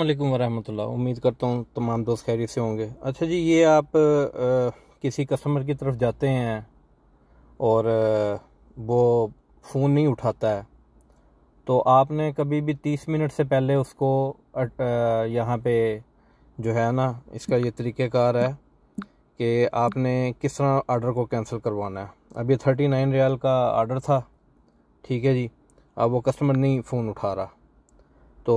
अल्लाम वरहमल उम्मीद करता हूँ तमाम दोस्त खैरी से होंगे अच्छा जी ये आप आ, किसी कस्टमर की तरफ जाते हैं और आ, वो फ़ोन नहीं उठाता है तो आपने कभी भी तीस मिनट से पहले उसको यहाँ पे जो है ना इसका ये तरीक़ेकार है कि आपने किस तरह आर्डर को कैंसिल करवाना है अब ये थर्टी नाइन रियाल का आर्डर था ठीक है जी अब वो कस्टमर नहीं फ़ोन उठा रहा तो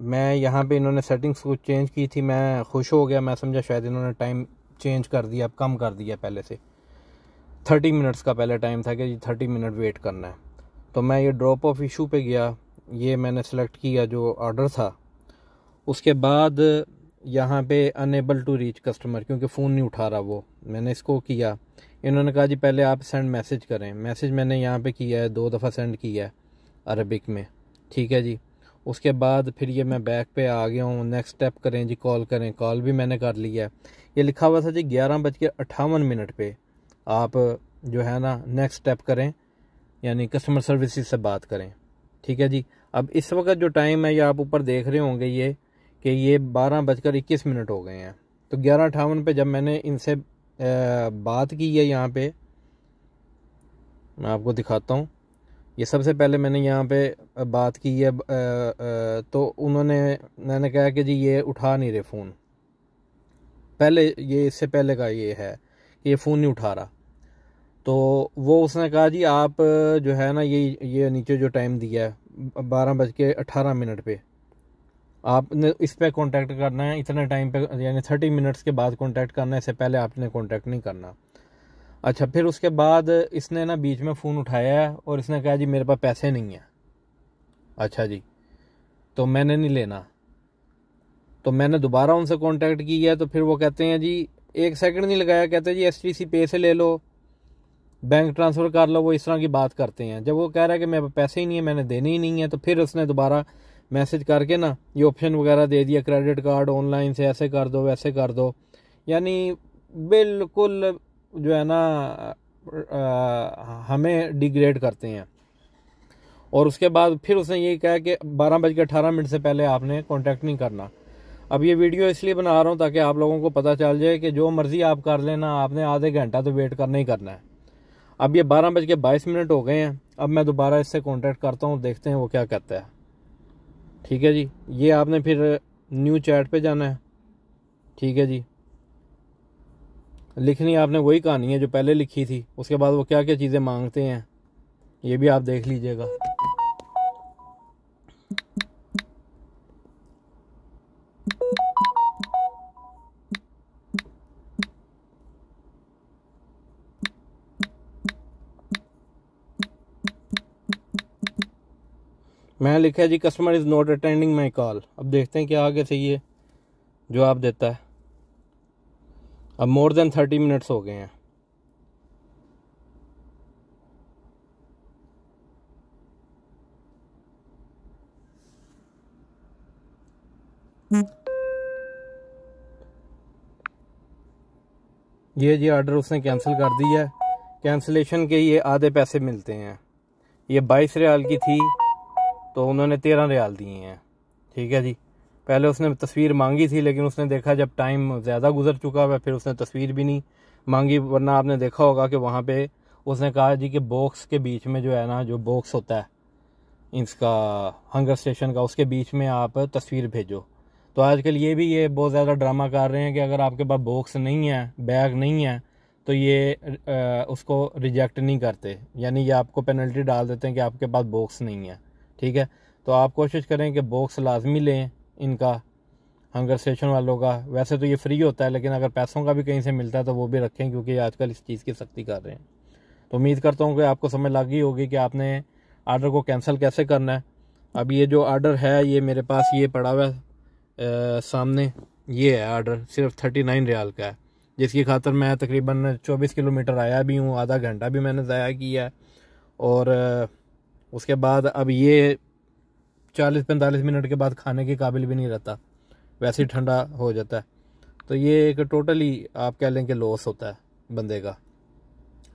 मैं यहाँ पे इन्होंने सेटिंग्स को चेंज की थी मैं खुश हो गया मैं समझा शायद इन्होंने टाइम चेंज कर दिया अब कम कर दिया पहले से थर्टी मिनट्स का पहले टाइम था कि जी थर्टी मिनट वेट करना है तो मैं ये ड्रॉप ऑफ इशू पे गया ये मैंने सेलेक्ट किया जो ऑर्डर था उसके बाद यहाँ पे अनेबल टू रीच कस्टमर क्योंकि फ़ोन नहीं उठा रहा वो मैंने इसको किया इन्होंने कहा जी पहले आप सेंड मैसेज करें मैसेज मैंने यहाँ पे किया है दो दफ़ा सेंड किया है अरबिक में ठीक है जी उसके बाद फिर ये मैं बैक पे आ गया हूँ नेक्स्ट स्टेप करें जी कॉल करें कॉल भी मैंने कर लिया है ये लिखा हुआ था जी ग्यारह बज के अट्ठावन मिनट पे आप जो है ना नेक्स्ट स्टेप करें यानी कस्टमर सर्विस से बात करें ठीक है जी अब इस वक्त जो टाइम है ये आप ऊपर देख रहे होंगे ये कि ये बारह बजकर इक्कीस मिनट हो गए हैं तो ग्यारह अट्ठावन पर जब मैंने इनसे बात की है यहाँ पे मैं आपको दिखाता हूँ ये सबसे पहले मैंने यहाँ पे बात की है तो उन्होंने मैंने कहा कि जी ये उठा नहीं रहे फ़ोन पहले ये इससे पहले का ये है कि ये फ़ोन नहीं उठा रहा तो वो उसने कहा जी आप जो है ना ये ये नीचे जो टाइम दिया है बारह बज के अठारह मिनट पे आपने इस पर कांटेक्ट करना है इतने टाइम पे यानी थर्टी मिनट्स के बाद कांटेक्ट करना है इससे पहले आपने कांटेक्ट नहीं करना अच्छा फिर उसके बाद इसने ना बीच में फ़ोन उठाया है और इसने कहा जी मेरे पास पैसे नहीं हैं अच्छा जी तो मैंने नहीं लेना तो मैंने दोबारा उनसे कांटेक्ट किया तो फिर वो कहते हैं जी एक सेकंड नहीं लगाया कहते हैं जी एस टी सी पे से ले लो बैंक ट्रांसफ़र कर लो वो इस तरह की बात करते हैं जब वो कह रहा है कि मेरे पास पैसे ही नहीं है मैंने देने ही नहीं है तो फिर उसने दोबारा मैसेज करके ना ये ऑप्शन वगैरह दे दिया क्रेडिट कार्ड ऑनलाइन से ऐसे कर दो वैसे कर दो यानी बिल्कुल जो है ना हमें डिग्रेड करते हैं और उसके बाद फिर उसने ये कहा कि बारह बज के अठारह मिनट से पहले आपने कांटेक्ट नहीं करना अब ये वीडियो इसलिए बना रहा हूँ ताकि आप लोगों को पता चल जाए कि जो मर्ज़ी आप कर लेना आपने आधे घंटा तो वेट करना ही करना है अब ये बारह बज के बाईस मिनट हो गए हैं अब मैं दोबारा इससे कॉन्टेक्ट करता हूँ देखते हैं वो क्या कहता है ठीक है जी ये आपने फिर न्यू चैट पर जाना है ठीक है जी लिखनी आपने वही कहानी है जो पहले लिखी थी उसके बाद वो क्या क्या चीज़ें मांगते हैं ये भी आप देख लीजिएगा मैं लिखा है जी customer is not attending my call अब देखते हैं क्या आगे से ये जो आप देता है अब मोर देन थर्टी मिनट्स हो गए हैं ये जी ऑर्डर उसने कैंसिल कर दिया है कैंसिलेशन के ये आधे पैसे मिलते हैं ये बाईस रियाल की थी तो उन्होंने तेरह रियाल दिए हैं ठीक है जी पहले उसने तस्वीर मांगी थी लेकिन उसने देखा जब टाइम ज़्यादा गुजर चुका हुआ फिर उसने तस्वीर भी नहीं मांगी वरना आपने देखा होगा कि वहाँ पे उसने कहा जी कि बॉक्स के बीच में जो है ना जो बॉक्स होता है इसका हंगर स्टेशन का उसके बीच में आप तस्वीर भेजो तो आजकल ये भी ये बहुत ज़्यादा ड्रामा कर रहे हैं कि अगर आपके पास बॉक्स नहीं है बैग नहीं है तो ये आ, उसको रिजेक्ट नहीं करते यानी ये आपको पेनल्टी डाल देते हैं कि आपके पास बॉक्स नहीं है ठीक है तो आप कोशिश करें कि बॉक्स लाजमी लें इनका हंगर स्टेशन वालों का वैसे तो ये फ्री होता है लेकिन अगर पैसों का भी कहीं से मिलता है तो वो भी रखें क्योंकि आजकल इस चीज़ की सख्ती कर रहे हैं तो उम्मीद करता हूँ कि आपको समय लगी होगी कि आपने आर्डर को कैंसिल कैसे करना है अब ये जो आर्डर है ये मेरे पास ये पड़ा हुआ सामने ये है आर्डर सिर्फ थर्टी नाइन रियाल का है जिसकी खातर मैं तकरीबन चौबीस किलोमीटर आया भी हूँ आधा घंटा भी मैंने ज़ाया किया है और उसके बाद अब ये चालीस पैंतालीस मिनट के बाद खाने के काबिल भी नहीं रहता वैसे ही ठंडा हो जाता है तो ये एक टोटली आप कह लें कि लॉस होता है बंदे का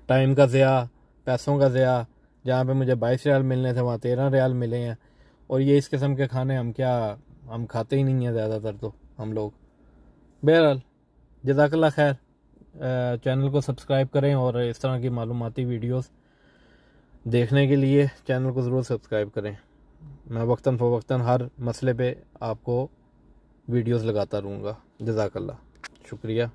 टाइम का ज़्या पैसों का ज़्या जहाँ पे मुझे बाईस रियाल मिलने थे वहाँ तेरह रियाल मिले हैं और ये इस किस्म के खाने हम क्या हम खाते ही नहीं हैं ज़्यादातर तो हम लोग बहरहाल जजाकल्ला खैर चैनल को सब्सक्राइब करें और इस तरह की मालूमती वीडियोस देखने के लिए चैनल को ज़रूर सब्सक्राइब करें मैं वक्ता फ़वक्ता हर मसले पे आपको वीडियोस लगाता रहूँगा जजाकल्ला शुक्रिया